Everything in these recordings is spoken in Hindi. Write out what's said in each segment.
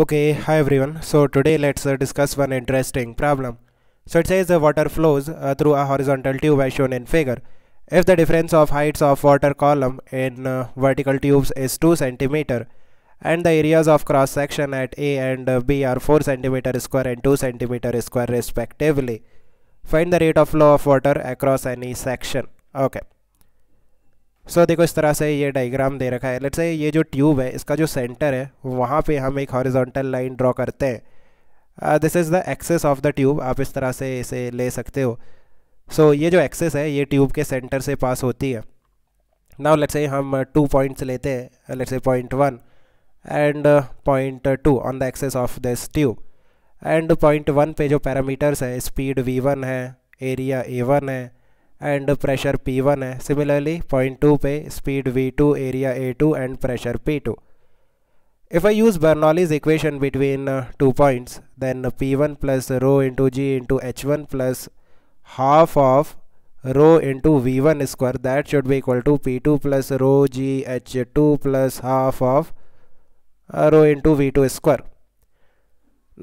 Okay, hi everyone. So today let's uh, discuss one interesting problem. So it says the water flows uh, through a horizontal tube as shown in figure. If the difference of heights of water column in uh, vertical tubes is 2 cm and the areas of cross section at A and uh, B are 4 cm square and 2 cm square respectively, find the rate of flow of water across any section. Okay. So so, देखो इस तरह से ये डायग्राम दे रखा है लेट्स से ये जो ट्यूब है इसका जो सेंटर है वहाँ पे हम एक हॉरिजॉन्टल लाइन ड्रॉ करते हैं this is the axis of the tube आप इस तरह से इसे ले सकते हो सो so, ये जो एक्सेस है ये ट्यूब के सेंटर से पास होती है नाउ लेट्स से हम टू पॉइंट्स लेते हैं let's say point one and point two on the axis of this tube and point one पे जो पैरामीटर्स है स्पीड वी वन है एरिया ए वन है And pressure प्रेशर P1 है सिमिलरली पॉइंट टू पे speed V2 area A2 and pressure p P2 If I use Bernoulli's equation between uh, two points then P1 plus rho into G into H1 plus half of rho into V1 square that should be equal to P2 plus rho G H2 plus half of uh, rho into V2 square.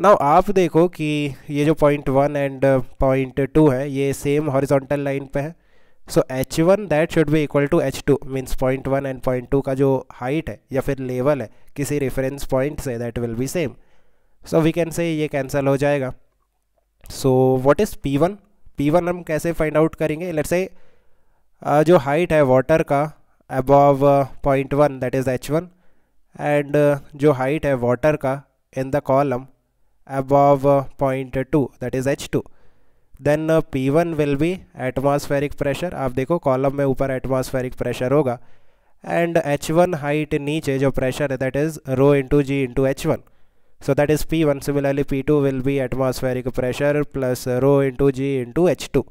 Now आप देखो कि ये जो point one and point two है ये सेम हॉरिजॉन्टल लाइन पे है so H one that should be equal to H two means point one and point two का जो हाइट है या फिर लेवल है किसी रेफरेंस पॉइंट से that will be same so we can say ये कैंसिल हो जाएगा so what is P one P one हम कैसे फाइंड आउट करेंगे लेट से uh, जो हाइट है वाटर का above point one that is H one and जो हाइट है वाटर का in the column above uh, point 2 that is H2 then P one will be atmospheric pressure आप देखो कॉलम में ऊपर एटमॉस्फेरिक प्रेशर होगा एंड एच वन हाइट नीचे जो प्रेशर है that is rho into G into H one so that is P one similarly P two will be atmospheric pressure plus rho into G into H two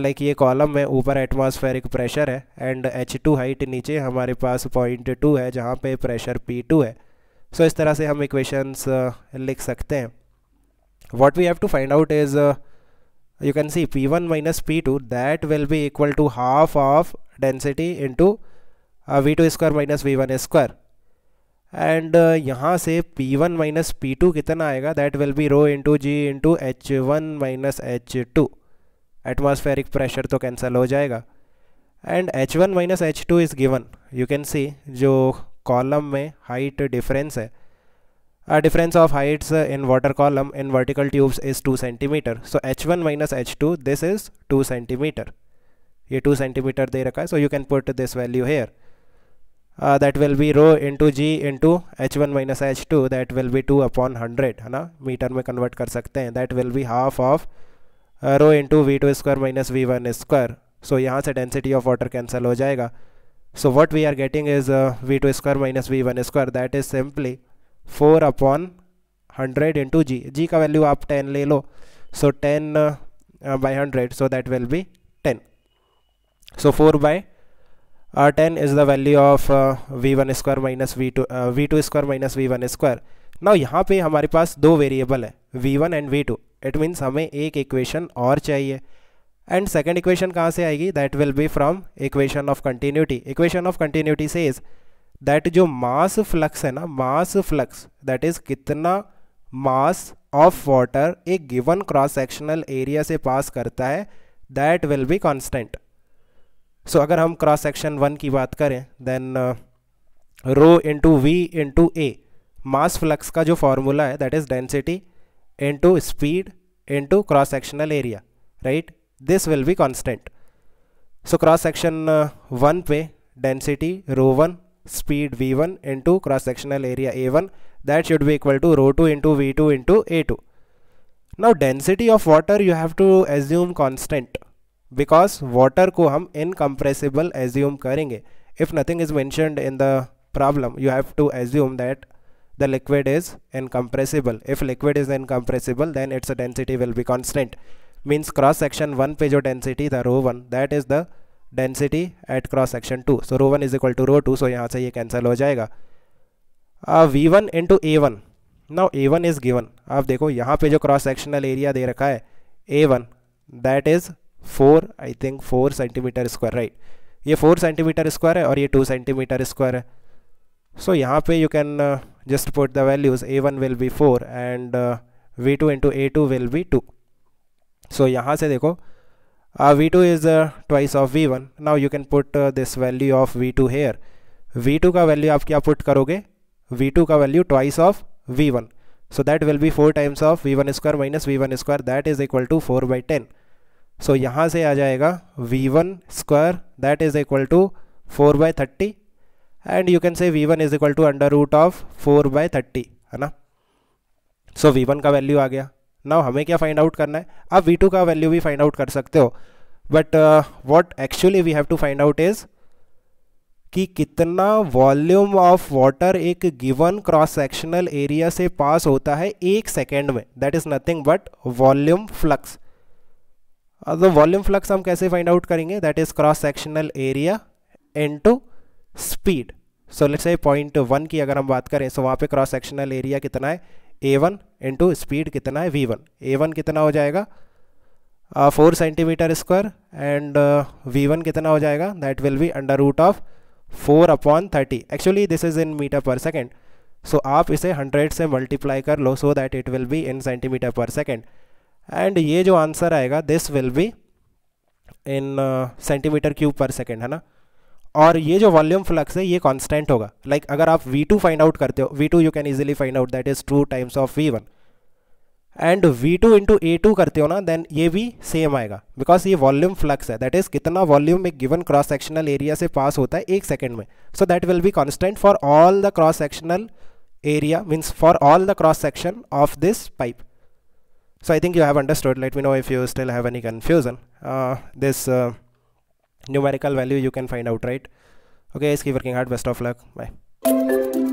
like ये कॉलम में ऊपर एटमॉस्फेरिक प्रेशर है एंड एच टू हाइट नीचे हमारे पास पॉइंट टू है जहाँ पे प्रेशर पी टू है सो so, इस तरह से हम इक्वेशंस uh, लिख सकते हैं we have to find out is you can see P one minus P two that will be equal to half of density into V two square minus V one square and यहाँ से p1 माइनस पी कितना आएगा that will be rho into G into H one minus H two atmospheric pressure तो कैंसिल हो जाएगा and H one minus H two is given you can सी जो कॉलम में हाइट डिफरेंस है difference of heights in water column in vertical tubes is two centimetre so H one minus H two this is two centimetre ये टू सेंटीमीटर दे रखा है so you can put this value here that will be rho into G into H one minus H two that will be two upon hundred है ना मीटर में कन्वर्ट कर सकते हैं that will be half of rho into V two square minus V one square so यहाँ से डेंसिटी ऑफ वाटर कैंसल हो जाएगा so what we are getting is uh, v2 square minus v1 square that is simply 4 upon 100 into g g ka value आप 10 le lo so 10 uh, uh, by 100 so that will be 10 so 4 by uh, 10 is the value of uh, v1 square minus v2 uh, v2 square minus v1 square now yahan pe hamare paas do variable hai v1 and v2 it means hame ek equation aur chahiye and second equation कहाँ से आएगी that will be from equation of continuity equation of continuity से इज दैट जो मास फ्लक्स है ना मास फ्लक्स दैट इज कितना मास ऑफ वाटर एक गिवन क्रॉस सेक्शनल एरिया से पास करता है that will be constant so अगर हम क्रॉस सेक्शन वन की बात करें then rho into V into A mass flux का जो फॉर्मूला है that is density into speed into cross sectional area right this will be constant so cross section uh, 1 way density rho 1 speed v1 into cross sectional area a1 that should be equal to rho 2 into v2 into a2 now density of water you have to assume constant because water ko hum incompressible assume karenge. if nothing is mentioned in the problem you have to assume that the liquid is incompressible if liquid is incompressible then its density will be constant means cross section one पे जो डेंसिटी था rho one that is the density at cross section two so rho one is equal to rho two so यहाँ से ये कैंसिल हो जाएगा V one into A one now A one is given आप देखो यहाँ पे जो क्रॉस सेक्शनल एरिया दे रखा है A one that is four I think four centimetre square right ये फोर सेंटीमीटर स्क्वायर है और ये टू सेंटीमीटर स्क्वायर है सो so, यहाँ पे you can just put the values A one will be four and V two into A two will be two so यहाँ से देखो uh, V2 two is twice of V1. One now you can put this value of V2 two here V का वैल्यू आप क्या पुट करोगे V2 का value twice of V1. One so that will be four times of V1 one square minus V one square that is equal to four by ten so यहाँ से आ जाएगा V1 one square that is equal to four by thirty and you can say V1 one is equal to under root of four by thirty है ना सो so V1 का वैल्यू आ गया नाउ हमें क्या फाइंड आउट करना है आप वी टू का वैल्यू भी फाइंड आउट कर सकते हो but what actually we have to find out is कि कितना वॉल्यूम ऑफ वाटर एक गिवन क्रॉस सेक्शनल एरिया से पास होता है एक सेकेंड में that is nothing but volume flux तो वॉल्यूम फ्लक्स हम कैसे फाइंड आउट करेंगे that is cross sectional area into speed so let's say point one की अगर हम बात करें सो so वहाँ पे क्रॉस सेक्शनल एरिया कितना है ए वन इंटू स्पीड कितना है वी वन ए वन कितना हो जाएगा four centimetre square and V one कितना हो जाएगा that will be under root of four upon thirty actually this is in metre per second so आप इसे हंड्रेड से मल्टीप्लाई कर लो so that it will be in centimetre per second and ये जो आंसर आएगा this will be in centimetre cube per second है ना और ये जो वॉल्यूम फ्लक्स है ये कांस्टेंट होगा लाइक like अगर आप V2 फाइंड आउट करते हो V2 you can easily find out that is two times of V1 and V2 two into A two करते हो ना देन ये भी सेम आएगा बिकॉज ये वॉल्यूम फ्लक्स है दैट इज कितना वॉल्यूम एक गिवन क्रॉस सेक्शनल एरिया से पास होता है एक सेकेंड में so that will be constant for all the cross sectional area means for all the cross section of this pipe so I think you have understood let me know if you still have any confusion this uh, uh numerical value you can find out right okay is keep working hard best of luck bye